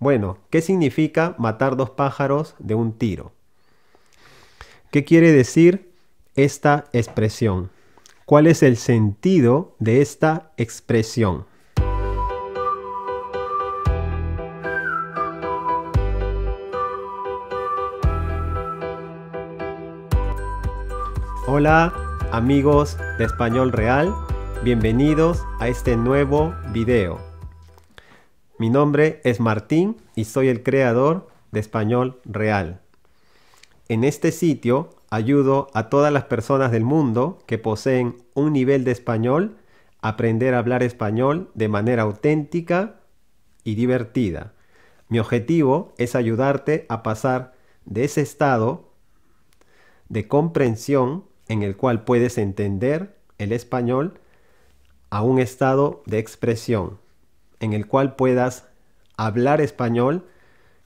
Bueno, ¿qué significa matar dos pájaros de un tiro? ¿Qué quiere decir esta expresión? ¿Cuál es el sentido de esta expresión? Hola amigos de Español Real, bienvenidos a este nuevo video. Mi nombre es Martín y soy el creador de Español Real. En este sitio ayudo a todas las personas del mundo que poseen un nivel de español a aprender a hablar español de manera auténtica y divertida. Mi objetivo es ayudarte a pasar de ese estado de comprensión en el cual puedes entender el español a un estado de expresión en el cual puedas hablar español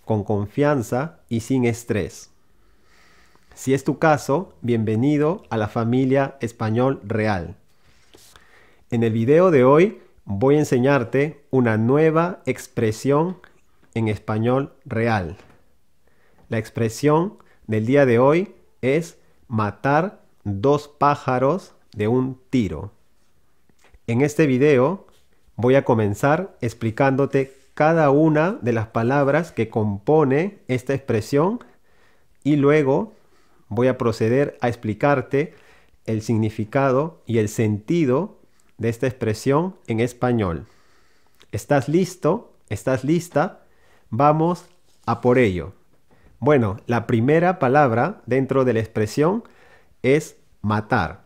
con confianza y sin estrés. Si es tu caso, bienvenido a la familia Español Real. En el video de hoy voy a enseñarte una nueva expresión en español real. La expresión del día de hoy es matar dos pájaros de un tiro. En este video Voy a comenzar explicándote cada una de las palabras que compone esta expresión y luego voy a proceder a explicarte el significado y el sentido de esta expresión en español. ¿Estás listo? ¿Estás lista? Vamos a por ello. Bueno, la primera palabra dentro de la expresión es matar.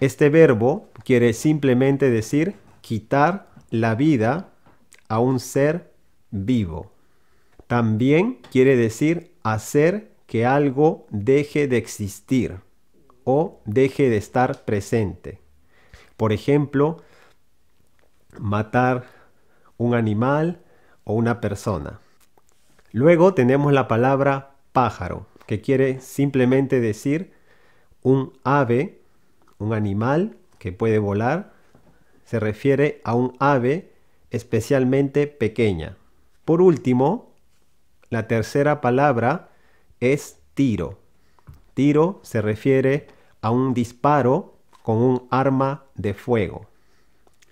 Este verbo quiere simplemente decir quitar la vida a un ser vivo. También quiere decir hacer que algo deje de existir o deje de estar presente. Por ejemplo, matar un animal o una persona. Luego tenemos la palabra pájaro, que quiere simplemente decir un ave un animal que puede volar, se refiere a un ave especialmente pequeña. Por último, la tercera palabra es tiro. Tiro se refiere a un disparo con un arma de fuego.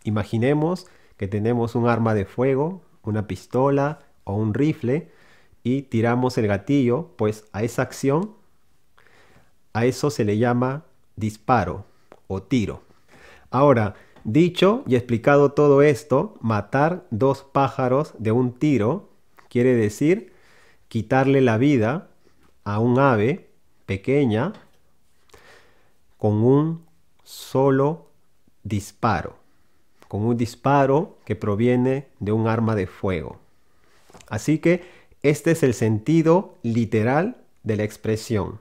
Imaginemos que tenemos un arma de fuego, una pistola o un rifle y tiramos el gatillo, pues a esa acción, a eso se le llama disparo o tiro. Ahora, dicho y explicado todo esto, matar dos pájaros de un tiro quiere decir quitarle la vida a un ave pequeña con un solo disparo, con un disparo que proviene de un arma de fuego. Así que este es el sentido literal de la expresión.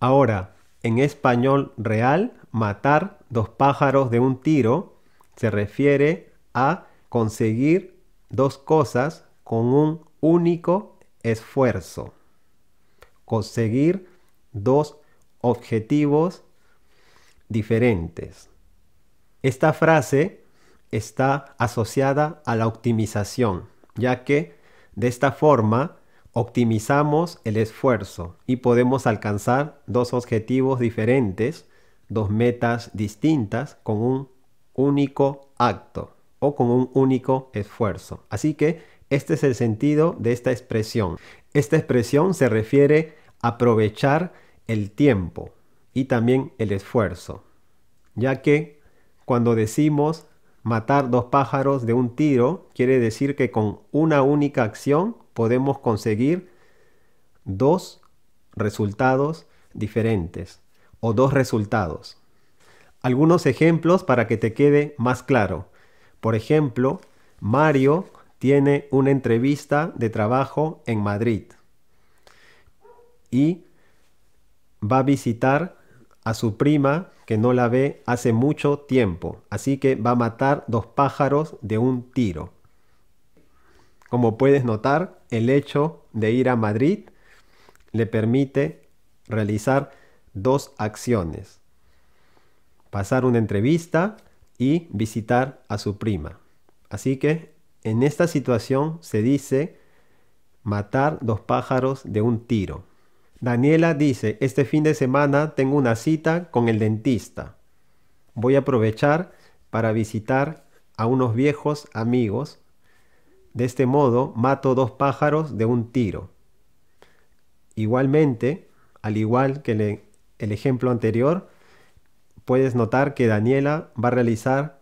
Ahora, en español real, matar dos pájaros de un tiro se refiere a conseguir dos cosas con un único esfuerzo. Conseguir dos objetivos diferentes. Esta frase está asociada a la optimización, ya que de esta forma optimizamos el esfuerzo y podemos alcanzar dos objetivos diferentes, dos metas distintas con un único acto o con un único esfuerzo. Así que este es el sentido de esta expresión. Esta expresión se refiere a aprovechar el tiempo y también el esfuerzo, ya que cuando decimos matar dos pájaros de un tiro quiere decir que con una única acción podemos conseguir dos resultados diferentes o dos resultados. Algunos ejemplos para que te quede más claro. Por ejemplo, Mario tiene una entrevista de trabajo en Madrid y va a visitar a su prima que no la ve hace mucho tiempo, así que va a matar dos pájaros de un tiro. Como puedes notar, el hecho de ir a Madrid le permite realizar dos acciones. Pasar una entrevista y visitar a su prima. Así que en esta situación se dice matar dos pájaros de un tiro. Daniela dice, este fin de semana tengo una cita con el dentista. Voy a aprovechar para visitar a unos viejos amigos. De este modo mato dos pájaros de un tiro. Igualmente, al igual que el ejemplo anterior, puedes notar que Daniela va a realizar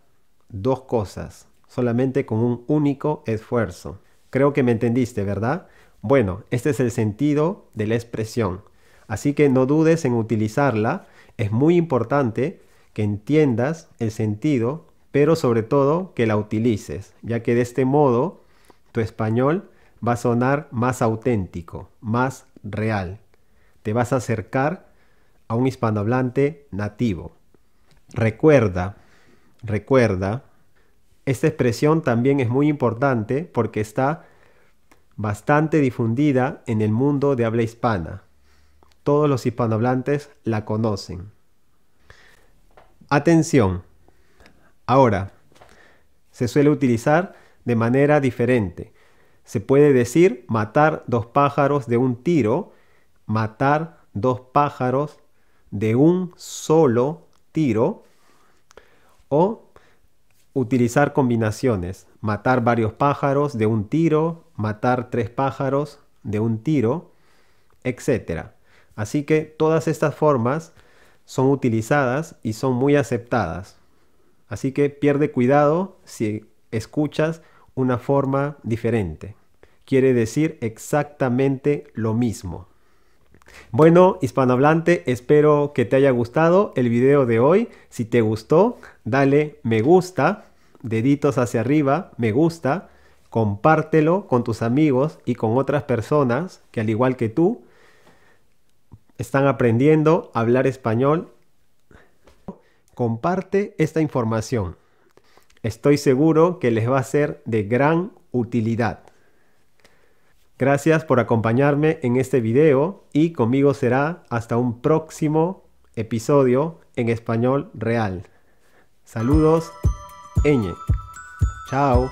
dos cosas, solamente con un único esfuerzo. Creo que me entendiste, ¿verdad? Bueno, este es el sentido de la expresión. Así que no dudes en utilizarla. Es muy importante que entiendas el sentido, pero sobre todo que la utilices, ya que de este modo tu español va a sonar más auténtico, más real. Te vas a acercar a un hispanohablante nativo. Recuerda, recuerda, esta expresión también es muy importante porque está bastante difundida en el mundo de habla hispana. Todos los hispanohablantes la conocen. Atención. Ahora, se suele utilizar de manera diferente. Se puede decir matar dos pájaros de un tiro, matar dos pájaros de un solo tiro o utilizar combinaciones, matar varios pájaros de un tiro, matar tres pájaros de un tiro, etc. Así que todas estas formas son utilizadas y son muy aceptadas. Así que pierde cuidado si escuchas una forma diferente. Quiere decir exactamente lo mismo. Bueno, hispanohablante, espero que te haya gustado el video de hoy. Si te gustó, dale me gusta, deditos hacia arriba, me gusta compártelo con tus amigos y con otras personas que al igual que tú están aprendiendo a hablar español. Comparte esta información. Estoy seguro que les va a ser de gran utilidad. Gracias por acompañarme en este video y conmigo será hasta un próximo episodio en español real. Saludos, Chao.